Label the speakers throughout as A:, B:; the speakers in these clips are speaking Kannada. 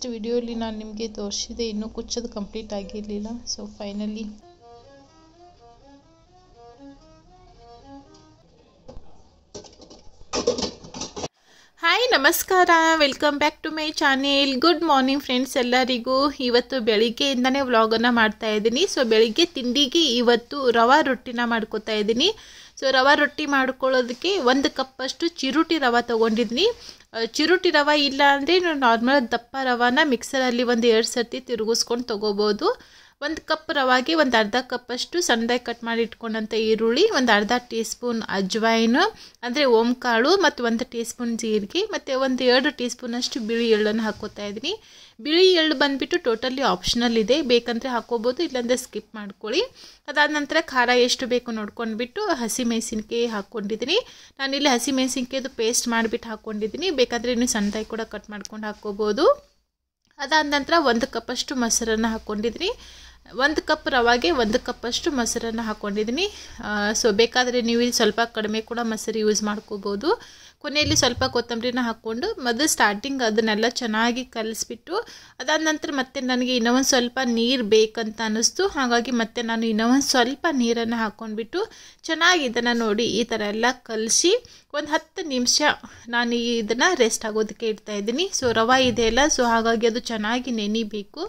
A: ಲಾಸ್ಟ್ ವಿಡಿಯೋಲಿ ನಾನು ನಿಮಗೆ ತೋರಿಸಿದೆ ಇನ್ನೂ ಕುಚ್ಚದು ಕಂಪ್ಲೀಟ್ ಆಗಿರಲಿಲ್ಲ ಸೊ ಫೈನಲಿ ಹಾಯ್ ನಮಸ್ಕಾರ welcome back to my channel good morning friends ಎಲ್ಲರಿಗೂ ಇವತ್ತು ಬೆಳಿಗ್ಗೆಯಿಂದನೇ ವ್ಲಾಗನ್ನು ಮಾಡ್ತಾ ಇದ್ದೀನಿ ಸೊ ಬೆಳಿಗ್ಗೆ ತಿಂಡಿಗೆ ಇವತ್ತು ರವಾ ರೊಟ್ಟಿನ ಮಾಡ್ಕೋತಾ ಇದ್ದೀನಿ ಸೊ ರವೆ ರೊಟ್ಟಿ ಮಾಡ್ಕೊಳ್ಳೋದಕ್ಕೆ ಒಂದು ಕಪ್ಪಷ್ಟು ಚಿರುಟಿ ರವೆ ತೊಗೊಂಡಿದ್ನಿ ಚಿರುಟಿ ರವೆ ಇಲ್ಲ ಅಂದರೆ ನಾವು ನಾರ್ಮಲ್ ದಪ್ಪ ರವಾನ ಮಿಕ್ಸರಲ್ಲಿ ಒಂದು ಎರಡು ಸರ್ತಿ ತಿರುಗಿಸ್ಕೊಂಡು ತೊಗೋಬೋದು ಒಂದು ಕಪ್ ರವಾಗಿ ಒಂದು ಅರ್ಧ ಕಪ್ಪಷ್ಟು ಸಣ್ಣದಾಗಿ ಕಟ್ ಮಾಡಿ ಇಟ್ಕೊಂಡಂಥ ಈರುಳ್ಳಿ ಒಂದು ಅರ್ಧ ಟೀ ಸ್ಪೂನ್ ಅಜ್ವಾಯಿನು ಅಂದರೆ ಓಂಕಾಳು ಮತ್ತು ಒಂದು ಟೀ ಸ್ಪೂನ್ ಜೀರಿಗೆ ಮತ್ತು ಒಂದು ಎರಡು ಟೀ ಸ್ಪೂನಷ್ಟು ಬಿಳಿ ಎಳ್ಳನ್ನು ಹಾಕೋತಾ ಇದ್ದೀನಿ ಬಿಳಿ ಎಳ್ಳು ಬಂದುಬಿಟ್ಟು ಟೋಟಲಿ ಆಪ್ಷನಲ್ ಇದೆ ಬೇಕಂದರೆ ಹಾಕೋಬೋದು ಇಲ್ಲಾಂದರೆ ಸ್ಕಿಪ್ ಮಾಡ್ಕೊಳ್ಳಿ ಅದಾದ ನಂತರ ಖಾರ ಎಷ್ಟು ಬೇಕು ನೋಡ್ಕೊಂಡ್ಬಿಟ್ಟು ಹಸಿ ಮೆಣಸಿನ್ಕಾಯಿ ಹಾಕ್ಕೊಂಡಿದ್ದೀನಿ ನಾನಿಲ್ಲಿ ಹಸಿ ಪೇಸ್ಟ್ ಮಾಡಿಬಿಟ್ಟು ಹಾಕ್ಕೊಂಡಿದ್ದೀನಿ ಬೇಕಾದರೆ ಇನ್ನು ಸಣ್ಣದಾಗಿ ಕೂಡ ಕಟ್ ಮಾಡ್ಕೊಂಡು ಹಾಕ್ಕೋಬೋದು ಅದಾದ ನಂತರ ಒಂದು ಕಪ್ಪಷ್ಟು ಮೊಸರನ್ನು ಹಾಕ್ಕೊಂಡಿದ್ದೀನಿ ಒಂದು ಕಪ್ ರವಾಗೆ ಒಂದು ಕಪ್ಪಷ್ಟು ಮೊಸರನ್ನು ಹಾಕ್ಕೊಂಡಿದ್ದೀನಿ ಸೊ ಬೇಕಾದರೆ ನೀವು ಇಲ್ಲಿ ಸ್ವಲ್ಪ ಕಡಿಮೆ ಕೂಡ ಮೊಸರು ಯೂಸ್ ಮಾಡ್ಕೋಬೋದು ಕೊನೆಯಲ್ಲಿ ಸ್ವಲ್ಪ ಕೊತ್ತಂಬರಿನ ಹಾಕ್ಕೊಂಡು ಮೊದಲು ಸ್ಟಾರ್ಟಿಂಗ್ ಅದನ್ನೆಲ್ಲ ಚೆನ್ನಾಗಿ ಕಲಿಸ್ಬಿಟ್ಟು ಅದಾದ ನಂತರ ಮತ್ತೆ ನನಗೆ ಇನ್ನೊಂದು ಸ್ವಲ್ಪ ನೀರು ಬೇಕಂತ ಅನ್ನಿಸ್ತು ಹಾಗಾಗಿ ಮತ್ತೆ ನಾನು ಇನ್ನೊಂದು ಸ್ವಲ್ಪ ನೀರನ್ನು ಹಾಕ್ಕೊಂಡ್ಬಿಟ್ಟು ಚೆನ್ನಾಗಿ ಇದನ್ನು ನೋಡಿ ಈ ಥರ ಎಲ್ಲ ಕಲಸಿ ಒಂದು ಹತ್ತು ನಿಮಿಷ ನಾನು ಇದನ್ನು ರೆಸ್ಟ್ ಆಗೋದಕ್ಕೆ ಇಡ್ತಾಯಿದ್ದೀನಿ ಸೊ ರವೆ ಇದೆಯಲ್ಲ ಸೊ ಹಾಗಾಗಿ ಅದು ಚೆನ್ನಾಗಿ ನೆನಿಬೇಕು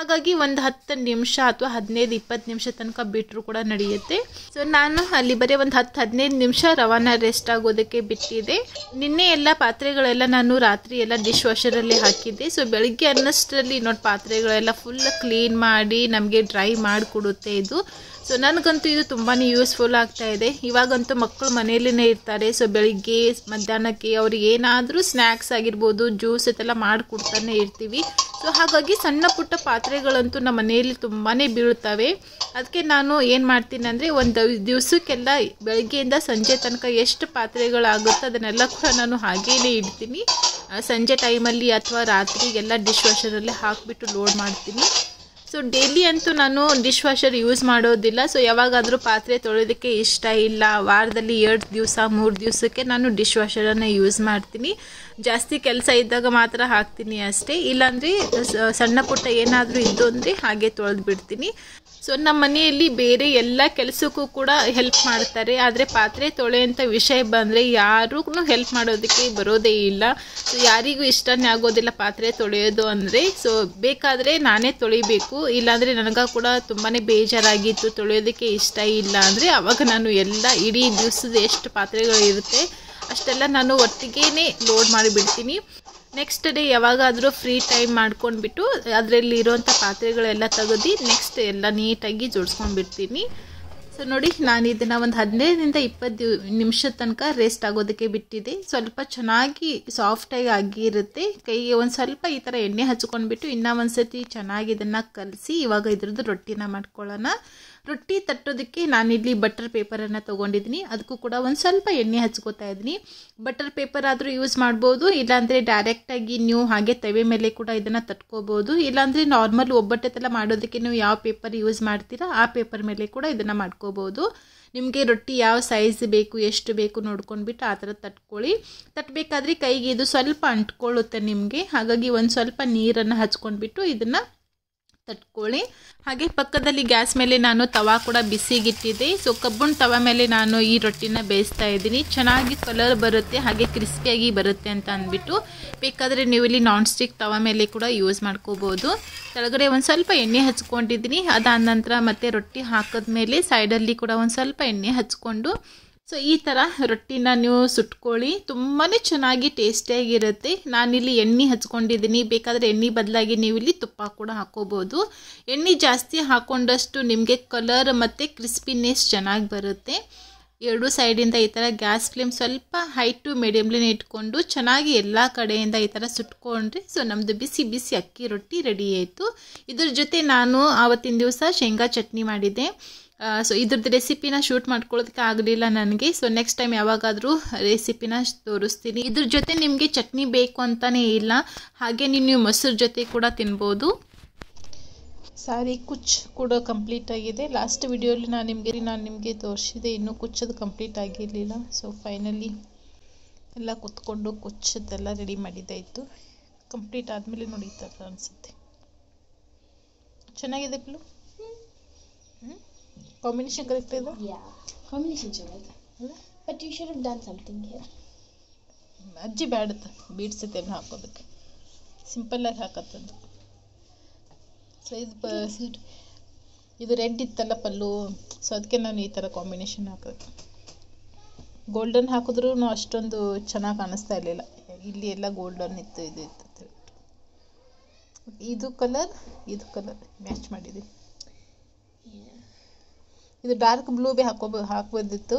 A: ಹಾಗಾಗಿ ಒಂದು ಹತ್ತು ನಿಮಿಷ ಅಥವಾ ಹದಿನೈದು ಇಪ್ಪತ್ತು ನಿಮಿಷ ತನಕ ಬಿಟ್ಟರು ಕೂಡ ನಡೆಯುತ್ತೆ ಸೊ ನಾನು ಅಲ್ಲಿ ಬರೀ ಒಂದು ಹತ್ತು ಹದಿನೈದು ನಿಮಿಷ ರವಾನ ರೆಸ್ಟ್ ಆಗೋದಕ್ಕೆ ಬಿಟ್ಟಿದೆ ನಿನ್ನೆ ಎಲ್ಲ ಪಾತ್ರೆಗಳೆಲ್ಲ ನಾನು ರಾತ್ರಿ ಎಲ್ಲ ಡಿಶ್ ವಾಷರಲ್ಲಿ ಹಾಕಿದ್ದೆ ಸೊ ಬೆಳಗ್ಗೆ ಅನ್ನಷ್ಟರಲ್ಲಿ ನೋಡಿ ಪಾತ್ರೆಗಳೆಲ್ಲ ಫುಲ್ ಕ್ಲೀನ್ ಮಾಡಿ ನಮಗೆ ಡ್ರೈ ಮಾಡಿಕೊಡುತ್ತೆ ಇದು ಸೊ ನನಗಂತೂ ಇದು ತುಂಬಾ ಯೂಸ್ಫುಲ್ ಆಗ್ತಾ ಇದೆ ಇವಾಗಂತೂ ಮಕ್ಕಳು ಮನೆಯಲ್ಲೇ ಇರ್ತಾರೆ ಸೊ ಬೆಳಿಗ್ಗೆ ಮಧ್ಯಾಹ್ನಕ್ಕೆ ಅವ್ರಿಗೆ ಏನಾದರೂ ಸ್ನ್ಯಾಕ್ಸ್ ಆಗಿರ್ಬೋದು ಜ್ಯೂಸ್ ಇದೆಲ್ಲ ಮಾಡಿಕೊಡ್ತಾನೆ ಇರ್ತೀವಿ ಸೊ ಹಾಗಾಗಿ ಸಣ್ಣ ಪುಟ್ಟ ಪಾತ್ರೆಗಳಂತೂ ನಮ್ಮ ಮನೆಯಲ್ಲಿ ತುಂಬಾ ಬೀಳುತ್ತವೆ ಅದಕ್ಕೆ ನಾನು ಏನು ಮಾಡ್ತೀನಿ ಅಂದರೆ ಒಂದು ದಿವಸಕ್ಕೆಲ್ಲ ಬೆಳಗ್ಗೆಯಿಂದ ಸಂಜೆ ತನಕ ಎಷ್ಟು ಪಾತ್ರೆಗಳಾಗುತ್ತೆ ಅದನ್ನೆಲ್ಲ ಕೂಡ ನಾನು ಹಾಗೇನೇ ಇಡ್ತೀನಿ ಸಂಜೆ ಟೈಮಲ್ಲಿ ಅಥವಾ ರಾತ್ರಿಗೆಲ್ಲ ಡಿಶ್ ವಾಷರಲ್ಲಿ ಹಾಕಿಬಿಟ್ಟು ಲೋಡ್ ಮಾಡ್ತೀನಿ ಸೊ ಡೈಲಿ ಅಂತೂ ನಾನು ಡಿಶ್ ವಾಷರ್ ಯೂಸ್ ಮಾಡೋದಿಲ್ಲ ಸೊ ಯಾವಾಗಾದರೂ ಪಾತ್ರೆ ತೊಳೆಯೋದಕ್ಕೆ ಇಷ್ಟ ಇಲ್ಲ ವಾರದಲ್ಲಿ ಎರಡು ದಿವಸ ಮೂರು ದಿವಸಕ್ಕೆ ನಾನು ಡಿಶ್ ವಾಷರನ್ನು ಯೂಸ್ ಮಾಡ್ತೀನಿ ಜಾಸ್ತಿ ಕೆಲಸ ಇದ್ದಾಗ ಮಾತ್ರ ಹಾಕ್ತೀನಿ ಅಷ್ಟೇ ಇಲ್ಲಾಂದರೆ ಸಣ್ಣ ಪುಟ್ಟ ಏನಾದರೂ ಇದ್ದು ಅಂದರೆ ಹಾಗೆ ತೊಳೆದು ಬಿಡ್ತೀನಿ ಸೊ ನಮ್ಮ ಮನೆಯಲ್ಲಿ ಬೇರೆ ಎಲ್ಲ ಕೆಲಸಕ್ಕೂ ಕೂಡ ಹೆಲ್ಪ್ ಮಾಡ್ತಾರೆ ಆದರೆ ಪಾತ್ರೆ ತೊಳೆಯಂಥ ವಿಷಯ ಬಂದರೆ ಯಾರಿಗೂ ಹೆಲ್ಪ್ ಮಾಡೋದಕ್ಕೆ ಬರೋದೇ ಇಲ್ಲ ಸೊ ಯಾರಿಗೂ ಇಷ್ಟನೇ ಆಗೋದಿಲ್ಲ ಪಾತ್ರೆ ತೊಳೆಯೋದು ಅಂದರೆ ಸೊ ಬೇಕಾದರೆ ನಾನೇ ತೊಳಿಬೇಕು ಇಲ್ಲಾಂದರೆ ನನಗೆ ಕೂಡ ತುಂಬಾ ಬೇಜಾರಾಗಿತ್ತು ತೊಳೆಯೋದಕ್ಕೆ ಇಷ್ಟ ಇಲ್ಲ ಅಂದರೆ ಅವಾಗ ನಾನು ಎಲ್ಲ ಇಡೀ ದಿವಸದ ಎಷ್ಟು ಪಾತ್ರೆಗಳು ಇರುತ್ತೆ ಅಷ್ಟೆಲ್ಲ ನಾನು ಒಟ್ಟಿಗೇ ಲೋಡ್ ಮಾಡಿಬಿಡ್ತೀನಿ ನೆಕ್ಸ್ಟ್ ಡೇ ಯಾವಾಗಾದರೂ ಫ್ರೀ ಟೈಮ್ ಮಾಡ್ಕೊಂಡ್ಬಿಟ್ಟು ಇರೋವಂಥ ಪಾತ್ರೆಗಳೆಲ್ಲ ತೆಗೆದು ನೆಕ್ಸ್ಟ್ ಎಲ್ಲ ನೀಟಾಗಿ ಜೋಡಿಸ್ಕೊಂಡ್ಬಿಡ್ತೀನಿ ಸೊ ನೋಡಿ ನಾನು ಇದನ್ನ ಒಂದು ಹದಿನೈದರಿಂದ ಇಪ್ಪತ್ತು ನಿಮಿಷ ತನಕ ರೆಸ್ಟ್ ಆಗೋದಕ್ಕೆ ಬಿಟ್ಟಿದೆ ಸ್ವಲ್ಪ ಚೆನ್ನಾಗಿ ಸಾಫ್ಟಾಗಿ ಆಗಿರುತ್ತೆ ಕೈಗೆ ಒಂದು ಸ್ವಲ್ಪ ಈ ಥರ ಎಣ್ಣೆ ಹಚ್ಕೊಂಡ್ಬಿಟ್ಟು ಇನ್ನೂ ಒಂದು ಚೆನ್ನಾಗಿ ಇದನ್ನು ಕಲಸಿ ಇವಾಗ ಇದ್ರದ್ದು ರೊಟ್ಟಿನ ಮಾಡ್ಕೊಳ್ಳೋಣ ರೊಟ್ಟಿ ತಟ್ಟೋದಕ್ಕೆ ನಾನಿಲ್ಲಿ ಬಟರ್ ಪೇಪರನ್ನು ತೊಗೊಂಡಿದ್ದೀನಿ ಅದಕ್ಕೂ ಕೂಡ ಒಂದು ಸ್ವಲ್ಪ ಎಣ್ಣೆ ಹಚ್ಕೋತಾ ಇದ್ದೀನಿ ಬಟರ್ ಪೇಪರ್ ಆದರೂ ಯೂಸ್ ಮಾಡ್ಬೋದು ಇಲ್ಲಾಂದರೆ ಡೈರೆಕ್ಟಾಗಿ ನೀವು ಹಾಗೆ ತವೆ ಮೇಲೆ ಕೂಡ ಇದನ್ನು ತಟ್ಕೋಬೋದು ಇಲ್ಲಾಂದರೆ ನಾರ್ಮಲ್ ಒಬ್ಬಟ್ಟೆ ಒಬ್ಬಟ್ಟೆಲ್ಲ ಮಾಡೋದಕ್ಕೆ ನೀವು ಯಾವ ಪೇಪರ್ ಯೂಸ್ ಮಾಡ್ತೀರಾ ಆ ಪೇಪರ್ ಮೇಲೆ ಕೂಡ ಇದನ್ನು ಮಾಡ್ಕೋಬೋದು ತಟ್ಕೋಬೋದು ನಿಮಗೆ ರೊಟ್ಟಿ ಯಾವ ಸೈಜ್ ಬೇಕು ಎಷ್ಟು ಬೇಕು ನೋಡ್ಕೊಂಡ್ಬಿಟ್ಟು ಆ ಥರ ತಟ್ಕೊಳ್ಳಿ ತಟ್ಟಬೇಕಾದ್ರೆ ಕೈಗೆ ಇದು ಸ್ವಲ್ಪ ಅಂಟ್ಕೊಳ್ಳುತ್ತೆ ನಿಮಗೆ ಹಾಗಾಗಿ ಒಂದು ಸ್ವಲ್ಪ ನೀರನ್ನು ಹಚ್ಕೊಂಡ್ಬಿಟ್ಟು ಇದನ್ನು ತಟ್ಕೊಳ್ಳಿ ಹಾಗೆ ಪಕ್ಕದಲ್ಲಿ ಗ್ಯಾಸ್ ಮೇಲೆ ನಾನು ತವಾ ಕೂಡ ಬಿಸಿಗಿಟ್ಟಿದ್ದೆ ಸೊ ಕಬ್ಬುಣ್ ತವಾ ಮೇಲೆ ನಾನು ಈ ರೊಟ್ಟಿನ ಬೇಯಿಸ್ತಾ ಇದ್ದೀನಿ ಚೆನ್ನಾಗಿ ಕಲರ್ ಬರುತ್ತೆ ಹಾಗೆ ಕ್ರಿಸ್ಪಿಯಾಗಿ ಬರುತ್ತೆ ಅಂತ ಅಂದ್ಬಿಟ್ಟು ಬೇಕಾದರೆ ನೀವು ಇಲ್ಲಿ ನಾನ್ ಸ್ಟಿಕ್ ತವಾ ಮೇಲೆ ಕೂಡ ಯೂಸ್ ಮಾಡ್ಕೋಬೋದು ಕೆಳಗಡೆ ಒಂದು ಸ್ವಲ್ಪ ಎಣ್ಣೆ ಹಚ್ಕೊಂಡಿದ್ದೀನಿ ಅದಾದ ನಂತರ ಮತ್ತೆ ರೊಟ್ಟಿ ಹಾಕಿದ್ಮೇಲೆ ಸೈಡಲ್ಲಿ ಕೂಡ ಒಂದು ಸ್ವಲ್ಪ ಎಣ್ಣೆ ಹಚ್ಕೊಂಡು ಸೊ ಈ ಥರ ರೊಟ್ಟಿನ ನೀವು ಸುಟ್ಕೊಳ್ಳಿ ತುಂಬಾ ಚೆನ್ನಾಗಿ ಟೇಸ್ಟಿಯಾಗಿರುತ್ತೆ ನಾನಿಲ್ಲಿ ಎಣ್ಣೆ ಹಚ್ಕೊಂಡಿದ್ದೀನಿ ಬೇಕಾದರೆ ಎಣ್ಣೆ ಬದಲಾಗಿ ನೀವು ಇಲ್ಲಿ ತುಪ್ಪ ಕೂಡ ಹಾಕೋಬೋದು ಎಣ್ಣೆ ಜಾಸ್ತಿ ಹಾಕೊಂಡಷ್ಟು ನಿಮಗೆ ಕಲರ್ ಮತ್ತು ಕ್ರಿಸ್ಪಿನೆಸ್ ಚೆನ್ನಾಗಿ ಬರುತ್ತೆ ಎರಡು ಸೈಡಿಂದ ಈ ಥರ ಗ್ಯಾಸ್ ಫ್ಲೇಮ್ ಸ್ವಲ್ಪ ಹೈ ಟು ಮೀಡಿಯಮ್ಲೇ ಇಟ್ಕೊಂಡು ಚೆನ್ನಾಗಿ ಎಲ್ಲ ಕಡೆಯಿಂದ ಈ ಥರ ಸುಟ್ಕೊಂಡ್ರೆ ಸೊ ನಮ್ಮದು ಬಿಸಿ ಬಿಸಿ ಅಕ್ಕಿ ರೊಟ್ಟಿ ರೆಡಿ ಆಯಿತು ಇದ್ರ ಜೊತೆ ನಾನು ಆವತ್ತಿನ ದಿವಸ ಶೇಂಗಾ ಚಟ್ನಿ ಮಾಡಿದ್ದೆ ಸೊ ಇದ್ರದ್ದು ರೆಸಿಪಿನ ಶೂಟ್ ಮಾಡ್ಕೊಳ್ಳೋದಕ್ಕೆ ಆಗಲಿಲ್ಲ ನನಗೆ ಸೊ ನೆಕ್ಸ್ಟ್ ಟೈಮ್ ಯಾವಾಗಾದರೂ ರೆಸಿಪಿನ ತೋರಿಸ್ತೀನಿ ಇದ್ರ ಜೊತೆ ನಿಮಗೆ ಚಟ್ನಿ ಬೇಕು ಅಂತಲೇ ಇಲ್ಲ ಹಾಗೆ ನೀವು ಮೊಸರು ಜೊತೆ ಕೂಡ ತಿನ್ಬೋದು ಸಾರಿ ಕುಚ್ ಕೂಡ ಕಂಪ್ಲೀಟ್ ಆಗಿದೆ ಲಾಸ್ಟ್ ವಿಡಿಯೋಲಿ ನಾನು ನಿಮಗೆ ನಾನು ನಿಮಗೆ ತೋರಿಸಿದೆ ಇನ್ನೂ ಕುಚ್ಚದು ಕಂಪ್ಲೀಟ್ ಆಗಿರಲಿಲ್ಲ ಸೊ ಫೈನಲಿ ಎಲ್ಲ ಕುತ್ಕೊಂಡು ಕುಚ್ಚದೆಲ್ಲ ರೆಡಿ ಮಾಡಿದ್ದಾಯಿತು ಕಂಪ್ಲೀಟ್ ಆದಮೇಲೆ ನೋಡಿ ಅನಿಸುತ್ತೆ ಚೆನ್ನಾಗಿದೆ ಪ್ಲೂ ಹ್ಞೂ ಕಾಂಬಿನೇಷನ್ ಕರೆಕ್ಟ್ ಇದೆ ಯಾ ಕಾಂಬಿನೇಷನ್ ಚಲೋ ಇದೆ but you should have done something ಅಜ್ಜಿ ಬ್ಯಾಡತ್ತ ಬೀಡ್ಸ್ ಎಲ್ಲ ಹಾಕೋದಕ್ಕೆ ಸಿಂಪಲ್ಲಾಗಿ ಹಾಕತ್ತದ್ದು ಸೊ ಇದು ಇದು ರೆಡ್ ಇತ್ತಲ್ಲ ಪಲ್ಲು ಸೊ ಅದಕ್ಕೆ ನಾನು ಈ ಥರ ಕಾಂಬಿನೇಷನ್ ಹಾಕೋದು ಗೋಲ್ಡನ್ ಹಾಕಿದ್ರೂ ಅಷ್ಟೊಂದು ಚೆನ್ನಾಗಿ ಕಾಣಿಸ್ತಾ ಇರಲಿಲ್ಲ ಇಲ್ಲಿ ಎಲ್ಲ ಗೋಲ್ಡನ್ ಇತ್ತು ಇದು ಇತ್ತು ಇದು ಕಲರ್ ಇದು ಕಲರ್ ಮ್ಯಾಚ್ ಮಾಡಿದೆ ಇದು ಡಾರ್ಕ್ ಬ್ಲೂ ಬಿ ಹಾಕೋಬ ಹಾಕ್ಬೋದಿತ್ತು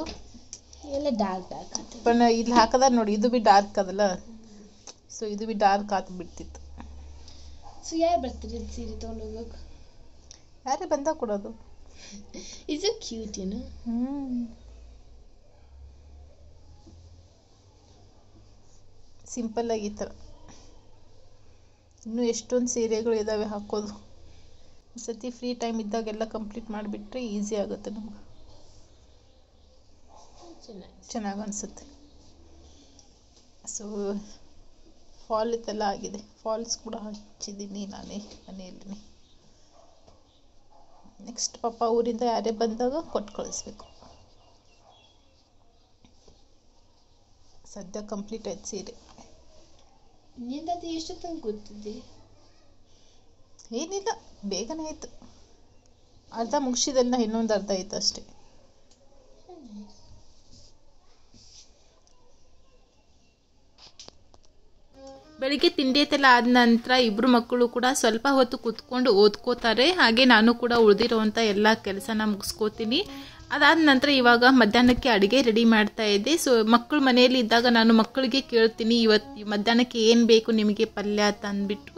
A: ಎಲ್ಲ ಡಾರ್ಕ್ ಡಾರ್ಕ್ ಬಟ್ ಇಲ್ಲಿ ಹಾಕದಾರ ನೋಡಿ ಇದು ಬಿ ಡಾರ್ಕ್ ಅದಲ್ಲ ಸೊ ಇದು ಬಿ ಡಾರ್ಕ್ ಹಾಕಿ ಬಿಡ್ತಿತ್ತು ಸೊ ಯಾರು ಬರ್ತೀರಿ ಸೀರೆ ತೊಗೊಂಡು ಹೋಗೋಕೆ ಯಾರೇ ಬಂದಾಗ ಕೊಡೋದು ಇದು ಕ್ಯೂಟ್ ಏನು ಹ್ಞೂ ಸಿಂಪಲ್ ಈ ಥರ ಇನ್ನೂ ಎಷ್ಟೊಂದು ಸೀರೆಗಳು ಇದ್ದಾವೆ ಹಾಕೋದು ಸರ್ತಿ ಫ್ರೀ ಟೈಮ್ ಇದ್ದಾಗೆಲ್ಲ ಕಂಪ್ಲೀಟ್ ಮಾಡಿಬಿಟ್ರೆ ಈಸಿ ಆಗುತ್ತೆ ನಮ್ಗೆ ಚೆನ್ನಾಗಿ ಚೆನ್ನಾಗಿ ಅನಿಸುತ್ತೆ ಸೊ ಇದೆಲ್ಲ ಆಗಿದೆ ಫಾಲ್ಸ್ ಕೂಡ ಹಚ್ಚಿದ್ದೀನಿ ನಾನೇ ಮನೆಯಲ್ಲಿ ನೆಕ್ಸ್ಟ್ ಪಾಪ ಊರಿಂದ ಯಾರೇ ಬಂದಾಗ ಕೊಟ್ಟು ಕಳಿಸ್ಬೇಕು ಸದ್ಯ ಕಂಪ್ಲೀಟ್ ಆಯ್ತು ಸೀರೆ ಎಷ್ಟು ಎಷ್ಟೊತ್ತಂಗೆ ಗೊತ್ತಿದೆ ಏನಿಲ್ಲ ಬೇಗನೆ ಆಯ್ತು ಅರ್ಧ ಮುಗಿಸಿದಲ್ಲ ಇನ್ನೊಂದು ಅರ್ಧ ಆಯ್ತು ಅಷ್ಟೇ ಬೆಳಿಗ್ಗೆ ತಿಂಡಿ ಐತೆಲ್ಲ ಆದ ನಂತರ ಇಬ್ರು ಮಕ್ಕಳು ಕೂಡ ಸ್ವಲ್ಪ ಹೊತ್ತು ಕುತ್ಕೊಂಡು ಓದ್ಕೋತಾರೆ ಹಾಗೆ ನಾನು ಕೂಡ ಉಳಿದಿರೋವಂಥ ಎಲ್ಲ ಕೆಲಸನ ಮುಗಿಸ್ಕೋತೀನಿ ಅದಾದ ನಂತರ ಇವಾಗ ಮಧ್ಯಾಹ್ನಕ್ಕೆ ಅಡುಗೆ ರೆಡಿ ಮಾಡ್ತಾ ಇದ್ದೆ ಸೊ ಮಕ್ಕಳು ಮನೆಯಲ್ಲಿ ಇದ್ದಾಗ ನಾನು ಮಕ್ಕಳಿಗೆ ಕೇಳ್ತೀನಿ ಇವತ್ತು ಮಧ್ಯಾಹ್ನಕ್ಕೆ ಏನು ಬೇಕು ನಿಮಗೆ ಪಲ್ಯ ತಂದುಬಿಟ್ಟು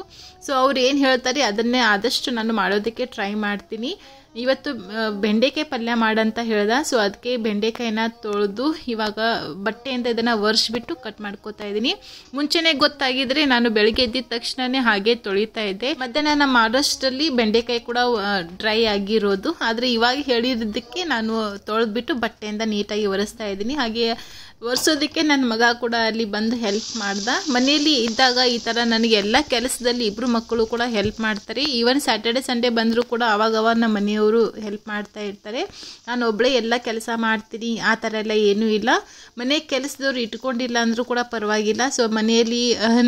A: ಸೊ ಅವ್ರು ಏನು ಹೇಳ್ತಾರೆ ಅದನ್ನೇ ಆದಷ್ಟು ನಾನು ಮಾಡೋದಕ್ಕೆ ಟ್ರೈ ಮಾಡ್ತೀನಿ ಇವತ್ತು ಬೆಂಡೆಕಾಯಿ ಪಲ್ಯ ಮಾಡಂತ ಹೇಳ್ದ ಸೊ ಅದಕ್ಕೆ ಬೆಂಡೆಕಾಯಿನ ತೊಳೆದು ಇವಾಗ ಬಟ್ಟೆಯಿಂದ ಇದನ್ನು ಒರೆಸ್ಬಿಟ್ಟು ಕಟ್ ಮಾಡ್ಕೋತಾ ಇದ್ದೀನಿ ಮುಂಚೆನೆ ಗೊತ್ತಾಗಿದ್ರೆ ನಾನು ಬೆಳಗ್ಗೆ ಎದ್ದಿದ ತಕ್ಷಣನೇ ಹಾಗೆ ತೊಳಿತಾ ಇದ್ದೆ ಮಧ್ಯಾಹ್ನ ನಮ್ಮ ಮಾಡೋಷ್ಟರಲ್ಲಿ ಬೆಂಡೆಕಾಯಿ ಕೂಡ ಡ್ರೈ ಆಗಿರೋದು ಆದರೆ ಇವಾಗ ಹೇಳಿದ್ದಕ್ಕೆ ನಾನು ತೊಳೆದ್ಬಿಟ್ಟು ಬಟ್ಟೆಯಿಂದ ನೀಟಾಗಿ ಒರೆಸ್ತಾ ಇದ್ದೀನಿ ಹಾಗೆ ಒರೆಸೋದಕ್ಕೆ ನನ್ನ ಮಗ ಕೂಡ ಅಲ್ಲಿ ಬಂದು ಹೆಲ್ಪ್ ಮಾಡ್ದ ಮನೆಯಲ್ಲಿ ಇದ್ದಾಗ ಈ ಥರ ನನಗೆ ಎಲ್ಲ ಕೆಲಸದಲ್ಲಿ ಇಬ್ಬರು ಮಕ್ಕಳು ಕೂಡ ಹೆಲ್ಪ್ ಮಾಡ್ತಾರೆ ಈವನ್ ಸ್ಯಾಟರ್ಡೆ ಸಂಡೇ ಬಂದರೂ ಕೂಡ ಅವಾಗವಾಗ ನಮ್ಮ ಮನೆಯವರು ಮನೆಯವರು ಹೆಲ್ಪ್ ಮಾಡ್ತಾ ಇರ್ತಾರೆ ನಾನು ಒಬ್ಬಳೇ ಎಲ್ಲ ಕೆಲಸ ಮಾಡ್ತೀನಿ ಆ ಥರ ಎಲ್ಲ ಏನೂ ಇಲ್ಲ ಮನೆ ಕೆಲಸದವ್ರು ಇಟ್ಕೊಂಡಿಲ್ಲ ಅಂದರೂ ಕೂಡ ಪರವಾಗಿಲ್ಲ ಸೊ ಮನೆಯಲ್ಲಿ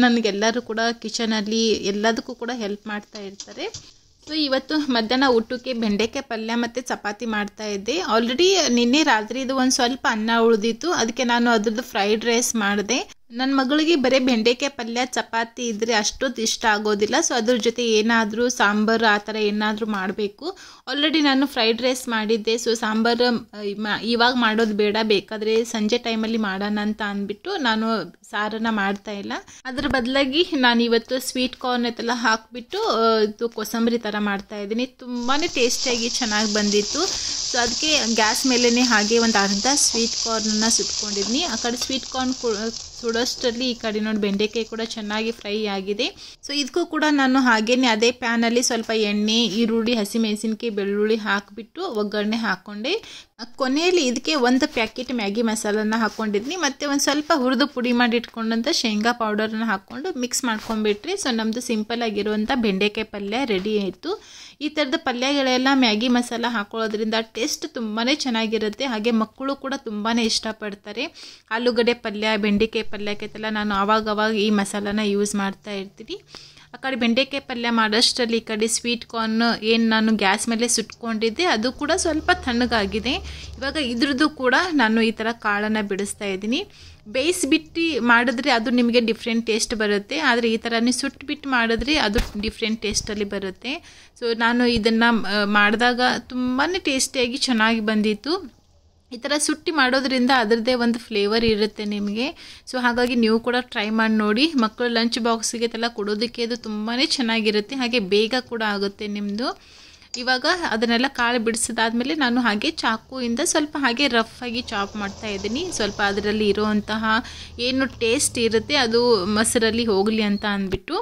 A: ನನಗೆಲ್ಲರೂ ಕೂಡ ಕಿಚನಲ್ಲಿ ಎಲ್ಲದಕ್ಕೂ ಕೂಡ ಹೆಲ್ಪ್ ಮಾಡ್ತಾ ಇರ್ತಾರೆ ಸೊ ಇವತ್ತು ಮಧ್ಯಾಹ್ನ ಊಟಕ್ಕೆ ಬೆಂಡೆಕಾಯಿ ಪಲ್ಯ ಮತ್ತು ಚಪಾತಿ ಮಾಡ್ತಾ ಇದ್ದೆ ಆಲ್ರೆಡಿ ನಿನ್ನೆ ರಾತ್ರಿದು ಒಂದು ಸ್ವಲ್ಪ ಅನ್ನ ಉಳಿದಿತ್ತು ಅದಕ್ಕೆ ನಾನು ಅದ್ರದ್ದು ಫ್ರೈಡ್ ರೈಸ್ ಮಾಡಿದೆ ನನ್ನ ಮಗಳಿಗೆ ಬರೀ ಬೆಂಡೆಕಾಯಿ ಪಲ್ಯ ಚಪಾತಿ ಇದ್ದರೆ ಅಷ್ಟೊತ್ತು ಇಷ್ಟ ಆಗೋದಿಲ್ಲ ಸೊ ಅದ್ರ ಜೊತೆ ಏನಾದರೂ ಸಾಂಬಾರು ಆ ಥರ ಏನಾದರೂ ಮಾಡಬೇಕು ಆಲ್ರೆಡಿ ನಾನು ಫ್ರೈಡ್ ರೈಸ್ ಮಾಡಿದ್ದೆ ಸೊ ಸಾಂಬಾರು ಇವಾಗ ಮಾಡೋದು ಬೇಡ ಬೇಕಾದರೆ ಸಂಜೆ ಟೈಮಲ್ಲಿ ಮಾಡೋಣ ಅಂತ ಅಂದ್ಬಿಟ್ಟು ನಾನು ಸಾರನ್ನ ಮಾಡ್ತಾ ಇಲ್ಲ ಅದ್ರ ಬದಲಾಗಿ ನಾನು ಇವತ್ತು ಸ್ವೀಟ್ ಕಾರ್ನ್ ಅದೆಲ್ಲ ಹಾಕಿಬಿಟ್ಟು ಇದು ಕೊಸಂಬರಿ ಥರ ಮಾಡ್ತಾ ಇದ್ದೀನಿ ತುಂಬಾ ಟೇಸ್ಟಿಯಾಗಿ ಚೆನ್ನಾಗಿ ಬಂದಿತ್ತು ಸೊ ಅದಕ್ಕೆ ಗ್ಯಾಸ್ ಮೇಲೇ ಹಾಗೆ ಒಂದು ಅರ್ಧ ಸ್ವೀಟ್ ಕಾರ್ನನ್ನು ಸುತ್ಕೊಂಡಿದ್ದೀನಿ ಆ ಕಡೆ ಸ್ವೀಟ್ ಕಾರ್ನ್ ಸುಡೋಷ್ಟರಲ್ಲಿ ಈ ಕಡೆ ನೋಡಿ ಬೆಂಡೆಕಾಯಿ ಕೂಡ ಚೆನ್ನಾಗಿ ಫ್ರೈ ಆಗಿದೆ ಸೊ ಇದಕ್ಕೂ ಕೂಡ ನಾನು ಹಾಗೇನೆ ಅದೇ ಪ್ಯಾನಲ್ಲಿ ಸ್ವಲ್ಪ ಎಣ್ಣೆ ಈರುಳ್ಳಿ ಹಸಿಮೆಣಸಿನ್ಕಾಯಿ ಬೆಳ್ಳುಳ್ಳಿ ಹಾಕಿಬಿಟ್ಟು ಒಗ್ಗರಣೆ ಹಾಕ್ಕೊಂಡೆ ಕೊನೆಯಲ್ಲಿ ಇದಕ್ಕೆ ಒಂದು ಪ್ಯಾಕೆಟ್ ಮ್ಯಾಗಿ ಮಸಾಲನ ಹಾಕ್ಕೊಂಡಿದ್ನಿ ಮತ್ತು ಒಂದು ಸ್ವಲ್ಪ ಹುರಿದು ಪುಡಿ ಮಾಡಿ ಇಟ್ಕೊಂಡಂಥ ಶೇಂಗಾ ಪೌಡರನ್ನ ಹಾಕ್ಕೊಂಡು ಮಿಕ್ಸ್ ಮಾಡ್ಕೊಂಬಿಟ್ರಿ ಸೊ ನಮ್ಮದು ಸಿಂಪಲ್ ಆಗಿರುವಂಥ ಬೆಂಡೆಕಾಯಿ ಪಲ್ಯ ರೆಡಿ ಆಯಿತು ಈ ಥರದ ಪಲ್ಯಗಳೆಲ್ಲ ಮ್ಯಾಗಿ ಮಸಾಲ ಹಾಕೊಳ್ಳೋದ್ರಿಂದ ಟೇಸ್ಟ್ ತುಂಬಾ ಚೆನ್ನಾಗಿರುತ್ತೆ ಹಾಗೆ ಮಕ್ಕಳು ಕೂಡ ತುಂಬಾ ಇಷ್ಟಪಡ್ತಾರೆ ಆಲೂಗಡ್ಡೆ ಪಲ್ಯ ಬೆಂಡೆಕಾಯಿ ಪಲ್ಯಕ್ಕೆಲ್ಲ ನಾನು ಆವಾಗ ಅವಾಗ ಈ ಮಸಾಲಾನ ಯೂಸ್ ಮಾಡ್ತಾ ಇರ್ತೀನಿ ಆ ಕಡೆ ಬೆಂಡೆಕಾಯಿ ಪಲ್ಯ ಮಾಡೋಷ್ಟರಲ್ಲಿ ಈ ಕಡೆ ಸ್ವೀಟ್ ಕಾರ್ನ್ ಏನು ನಾನು ಗ್ಯಾಸ್ ಮೇಲೆ ಸುಟ್ಕೊಂಡಿದ್ದೆ ಅದು ಕೂಡ ಸ್ವಲ್ಪ ತಣ್ಣಗಾಗಿದೆ ಇವಾಗ ಇದ್ರದ್ದು ಕೂಡ ನಾನು ಈ ಥರ ಕಾಳನ್ನು ಬಿಡಿಸ್ತಾ ಇದ್ದೀನಿ ಬೇಯಿಸಿಬಿಟ್ಟು ಮಾಡಿದ್ರೆ ಅದು ನಿಮಗೆ ಡಿಫ್ರೆಂಟ್ ಟೇಸ್ಟ್ ಬರುತ್ತೆ ಆದರೆ ಈ ಥರನೇ ಸುಟ್ಬಿಟ್ಟು ಮಾಡಿದ್ರೆ ಅದು ಡಿಫ್ರೆಂಟ್ ಟೇಸ್ಟಲ್ಲಿ ಬರುತ್ತೆ ಸೊ ನಾನು ಇದನ್ನು ಮಾಡಿದಾಗ ತುಂಬಾ ಟೇಸ್ಟಿಯಾಗಿ ಚೆನ್ನಾಗಿ ಬಂದಿತ್ತು ಈ ಥರ ಸುಟ್ಟಿ ಮಾಡೋದ್ರಿಂದ ಅದರದೇ ಒಂದು ಫ್ಲೇವರ್ ಇರುತ್ತೆ ನಿಮಗೆ ಸೊ ಹಾಗಾಗಿ ನೀವು ಕೂಡ ಟ್ರೈ ಮಾಡಿ ನೋಡಿ ಮಕ್ಕಳು ಲಂಚ್ ಬಾಕ್ಸ್ಗೆ ಎಲ್ಲ ಕೊಡೋದಕ್ಕೆ ಅದು ತುಂಬಾ ಚೆನ್ನಾಗಿರುತ್ತೆ ಹಾಗೆ ಬೇಗ ಕೂಡ ಆಗುತ್ತೆ ನಿಮ್ಮದು ಇವಾಗ ಅದನ್ನೆಲ್ಲ ಕಾಳು ಬಿಡಿಸಿದಾದ್ಮೇಲೆ ನಾನು ಹಾಗೆ ಚಾಕುವಿಂದ ಸ್ವಲ್ಪ ಹಾಗೆ ರಫ್ ಆಗಿ ಚಾಪ್ ಮಾಡ್ತಾ ಇದ್ದೀನಿ ಸ್ವಲ್ಪ ಅದರಲ್ಲಿ ಇರೋವಂತಹ ಏನು ಟೇಸ್ಟ್ ಇರುತ್ತೆ ಅದು ಮೊಸರಲ್ಲಿ ಹೋಗಲಿ ಅಂತ ಅಂದ್ಬಿಟ್ಟು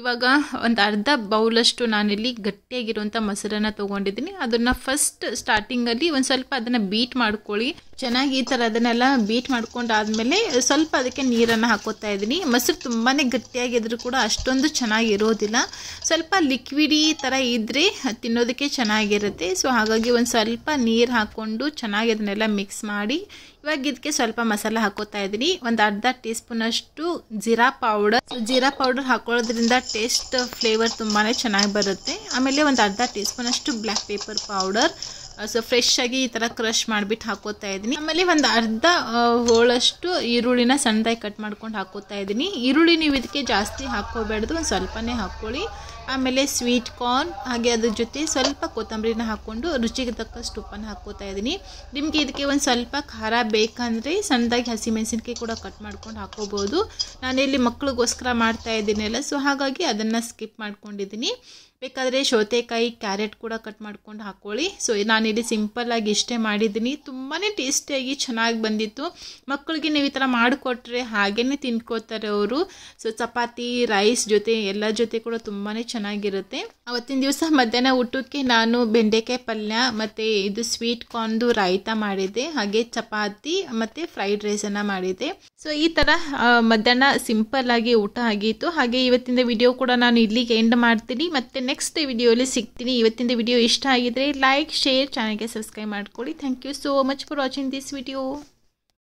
A: ಇವಾಗ ಒಂದು ಅರ್ಧ ಬೌಲಷ್ಟು ನಾನಿಲ್ಲಿ ಗಟ್ಟಿಯಾಗಿರುವಂಥ ಮೊಸರನ್ನು ತೊಗೊಂಡಿದ್ದೀನಿ ಅದನ್ನು ಫಸ್ಟ್ ಸ್ಟಾರ್ಟಿಂಗಲ್ಲಿ ಒಂದು ಸ್ವಲ್ಪ ಅದನ್ನು ಬೀಟ್ ಮಾಡ್ಕೊಳ್ಳಿ ಚೆನ್ನಾಗಿ ಈ ಥರ ಅದನ್ನೆಲ್ಲ ಬೀಟ್ ಮಾಡ್ಕೊಂಡಾದಮೇಲೆ ಸ್ವಲ್ಪ ಅದಕ್ಕೆ ನೀರನ್ನು ಹಾಕೋತಾ ಇದ್ದೀನಿ ಮೊಸರು ತುಂಬಾ ಗಟ್ಟಿಯಾಗಿದ್ರೂ ಕೂಡ ಅಷ್ಟೊಂದು ಚೆನ್ನಾಗಿರೋದಿಲ್ಲ ಸ್ವಲ್ಪ ಲಿಕ್ವಿಡಿ ಥರ ಇದ್ದರೆ ತಿನ್ನೋದಕ್ಕೆ ಚೆನ್ನಾಗಿರುತ್ತೆ ಸೊ ಹಾಗಾಗಿ ಒಂದು ಸ್ವಲ್ಪ ನೀರು ಹಾಕ್ಕೊಂಡು ಚೆನ್ನಾಗಿ ಅದನ್ನೆಲ್ಲ ಮಿಕ್ಸ್ ಮಾಡಿ ಇವಾಗ ಇದಕ್ಕೆ ಸ್ವಲ್ಪ ಮಸಾಲ ಹಾಕೋತಾ ಇದ್ದೀನಿ ಒಂದು ಅರ್ಧ ಟೀ ಅಷ್ಟು ಜೀರಾ ಪೌಡರ್ ಜೀರಾ ಪೌಡರ್ ಹಾಕೊಳ್ಳೋದ್ರಿಂದ ಟೇಸ್ಟ್ ಫ್ಲೇವರ್ ತುಂಬಾ ಚೆನ್ನಾಗಿ ಬರುತ್ತೆ ಆಮೇಲೆ ಒಂದು ಅರ್ಧ ಟೀ ಅಷ್ಟು black pepper powder so fresh ಆಗಿ ಈ ತರ ಕ್ರಷ್ ಮಾಡಿಬಿಟ್ಟು ಹಾಕೋತಾ ಇದ್ದೀನಿ ಆಮೇಲೆ ಒಂದು ಅರ್ಧ uh, ಹೋಳಷ್ಟು ಈರುಳ್ಳಿನ ಸಣ್ಣದಾಗಿ ಕಟ್ ಮಾಡ್ಕೊಂಡು ಹಾಕೋತಾ ಇದ್ದೀನಿ ಈರುಳ್ಳಿ ನೀವು ಇದಕ್ಕೆ ಜಾಸ್ತಿ ಹಾಕೋಬೇಡ್ದು ಒಂದು ಸ್ವಲ್ಪನೇ ಹಾಕ್ಕೊಳ್ಳಿ ಆಮೇಲೆ ಸ್ವೀಟ್ ಕಾರ್ನ್ ಹಾಗೆ ಅದ್ರ ಜೊತೆ ಸ್ವಲ್ಪ ಕೊತ್ತಂಬರಿನ ಹಾಕ್ಕೊಂಡು ರುಚಿಗೆ ತಕ್ಕಷ್ಟು ಉಪ್ಪನ್ನು ಹಾಕ್ಕೋತಾ ಇದ್ದೀನಿ ನಿಮಗೆ ಇದಕ್ಕೆ ಒಂದು ಸ್ವಲ್ಪ ಖಾರ ಬೇಕಂದರೆ ಸಣ್ಣದಾಗಿ ಹಸಿಮೆಣಸಿನ್ಕಾಯಿ ಕೂಡ ಕಟ್ ಮಾಡ್ಕೊಂಡು ಹಾಕ್ಕೋಬೋದು ಇಲ್ಲಿ ಮಕ್ಕಳಿಗೋಸ್ಕರ ಮಾಡ್ತಾ ಇದ್ದೀನಲ್ಲ ಸೊ ಹಾಗಾಗಿ ಅದನ್ನು ಸ್ಕಿಪ್ ಮಾಡ್ಕೊಂಡಿದ್ದೀನಿ ಬೇಕಾದರೆ ಸೌತೆಕಾಯಿ ಕ್ಯಾರೆಟ್ ಕೂಡ ಕಟ್ ಮಾಡ್ಕೊಂಡು ಹಾಕ್ಕೊಳ್ಳಿ ಸೊ ನಾನಿಲ್ಲಿ ಸಿಂಪಲ್ಲಾಗಿ ಇಷ್ಟೇ ಮಾಡಿದ್ದೀನಿ ತುಂಬಾ ಟೇಸ್ಟಿಯಾಗಿ ಚೆನ್ನಾಗಿ ಬಂದಿತ್ತು ಮಕ್ಕಳಿಗೆ ನೀವು ಈ ಥರ ಮಾಡಿಕೊಟ್ರೆ ಹಾಗೇ ತಿನ್ಕೋತಾರೆ ಅವರು ಸೊ ಚಪಾತಿ ರೈಸ್ ಜೊತೆ ಎಲ್ಲ ಜೊತೆ ಕೂಡ ತುಂಬಾ ಚೆನ್ನಾಗಿರುತ್ತೆ ಅವತ್ತಿನ ದಿವಸ ಮಧ್ಯಾಹ್ನ ಊಟಕ್ಕೆ ನಾನು ಬೆಂಡೆಕಾಯಿ ಪಲ್ಯ ಮತ್ತು ಇದು ಸ್ವೀಟ್ ಕಾರ್ನ್ದು ರಾಯ್ತ ಮಾಡಿದ್ದೆ ಹಾಗೆ ಚಪಾತಿ ಮತ್ತು ಫ್ರೈಡ್ ರೈಸನ್ನು ಮಾಡಿದ್ದೆ ಸೊ ಈ ಥರ ಮಧ್ಯಾಹ್ನ ಸಿಂಪಲ್ಲಾಗಿ ಊಟ ಆಗಿತ್ತು ಹಾಗೆ ಇವತ್ತಿನ ವಿಡಿಯೋ ಕೂಡ ನಾನು ಇಲ್ಲಿಗೆ ಎಂಡ್ ಮಾಡ್ತೀನಿ ಮತ್ತು ನೆಕ್ಸ್ಟ್ ವಿಡಿಯೋಲಿ ಸಿಗ್ತೀನಿ ಇವತ್ತಿನ ವಿಡಿಯೋ ಇಷ್ಟ ಆಗಿದ್ದರೆ ಲೈಕ್ ಶೇರ್ ಚಾನಲ್ಗೆ ಸಬ್ಸ್ಕ್ರೈಬ್ ಮಾಡ್ಕೊಳ್ಳಿ thank you so much for watching this video